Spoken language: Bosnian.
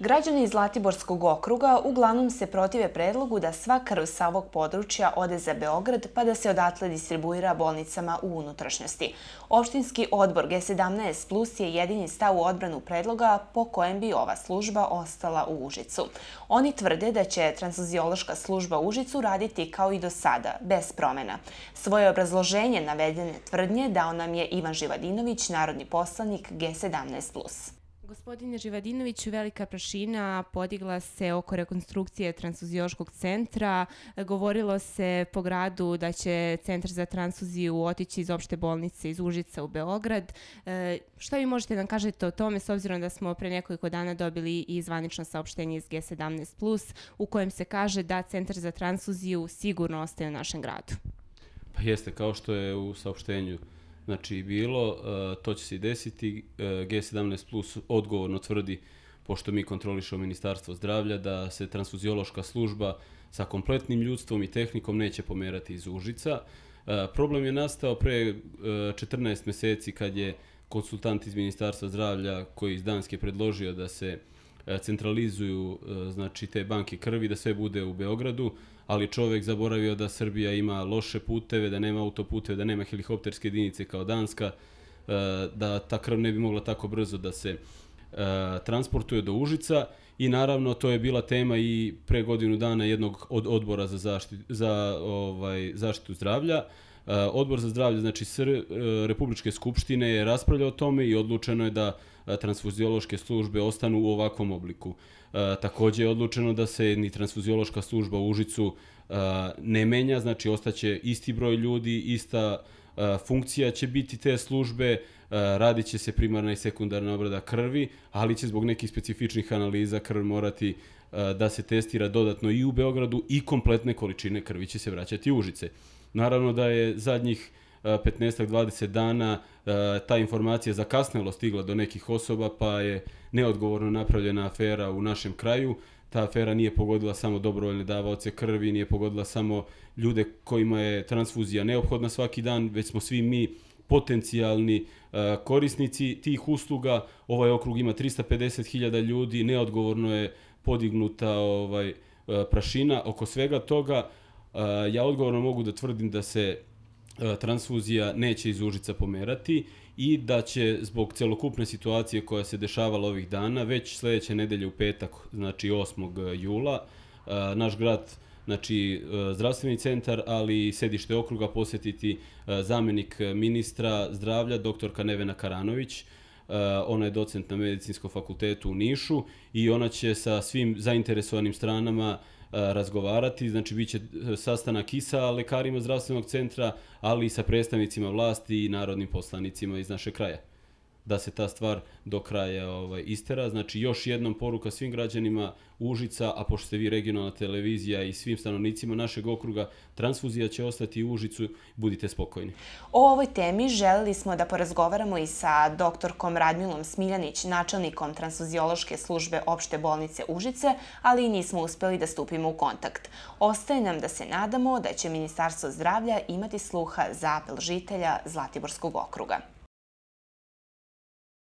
Građani iz Zlatiborskog okruga uglavnom se protive predlogu da sva krv sa ovog područja ode za Beograd pa da se odatle distribuira bolnicama u unutrašnjosti. Opštinski odbor G17 Plus je jedini stav u odbranu predloga po kojem bi ova služba ostala u Užicu. Oni tvrde da će transluziološka služba u Užicu raditi kao i do sada, bez promjena. Svoje obrazloženje navedene tvrdnje dao nam je Ivan Živadinović, narodni poslanik G17 Plus. Gospodine Živadinoviću, velika prašina podigla se oko rekonstrukcije transfuziološkog centra. Govorilo se po gradu da će centar za transfuziju otići iz opšte bolnice iz Užica u Beograd. E, šta vi možete nam kažete o tome, s obzirom da smo pre nekoliko dana dobili i zvanično saopštenje iz G17+, u kojem se kaže da centar za transfuziju sigurno ostaje u našem gradu? Pa jeste, kao što je u saopštenju Znači, bilo, e, to će se i desiti, e, G17 Plus odgovorno tvrdi, pošto mi kontrolišemo Ministarstvo zdravlja, da se transfuziološka služba sa kompletnim ljudstvom i tehnikom neće pomerati iz Užica. E, problem je nastao pre 14 meseci kad je konsultant iz Ministarstva zdravlja koji iz Danske predložio da se transfuziološka E, centralizuju e, znači te banke krvi da sve bude u Beogradu, ali čovjek zaboravio da Srbija ima loše puteve, da nema autoputeve, da nema helikopterske jedinice kao Danska, e, da ta krv ne bi mogla tako brzo da se E, transportuje do Užica i naravno to je bila tema i pre godinu dana jednog od odbora za zaštitu, za ovaj zaštitu zdravlja. E, odbor za zdravlje znači SR e, Republičke skupštine je raspravljao o tome i odlučeno je da transfuziološke službe ostanu u ovakvom obliku. Takođe je odlučeno da se ni transfuziološka služba u Užicu ne menja, znači ostaće isti broj ljudi, ista Eh, funkcija će biti te službe, eh, radiće se primarna i sekundarna obrada krvi, ali će zbog nekih specifičnih analiza krv morati eh, da se testira dodatno i u Beogradu i kompletne količine krvi će se vraćati u Užice. Naravno da je zadnjih 15-20 dana ta informacija zakasnelo stigla do nekih osoba pa je neodgovorno napravljena afera u našem kraju ta afera nije pogodila samo dobrovoljne davaoce krvi, nije pogodila samo ljude kojima je transfuzija neophodna svaki dan, već smo svi mi potencijalni e, korisnici tih usluga. Ovaj okrug ima 350.000 ljudi, neodgovorno je podignuta ovaj e, prašina oko svega toga. E, ja odgovorno mogu da tvrdim da se E, transfuzija neće iz Užica pomerati i da će zbog celokupne situacije koja se dešavala ovih dana, već sljedeće nedelje u petak, znači 8. jula, e, naš grad, znači e, zdravstveni centar, ali i sedište okruga posjetiti zamenik ministra zdravlja, doktorka Nevena Karanović, Eh, ona je docent na medicinskom fakultetu u Nišu i ona će sa svim zainteresovanim stranama eh, razgovarati, znači bit će eh, sastanak i sa lekarima zdravstvenog centra, ali i sa predstavnicima vlasti i narodnim poslanicima iz naše kraja da se ta stvar do kraja ovaj, istera. Znači, još jednom poruka svim građanima Užica, a pošto ste vi regionalna televizija i svim stanovnicima našeg okruga, transfuzija će ostati u Užicu, budite spokojni. O ovoj temi želili smo da porazgovaramo i sa doktorkom Radmilom Smiljanić, načelnikom transfuziološke službe opšte bolnice Užice, ali i nismo uspeli da stupimo u kontakt. Ostaje nam da se nadamo da će Ministarstvo zdravlja imati sluha za apel žitelja Zlatiborskog okruga.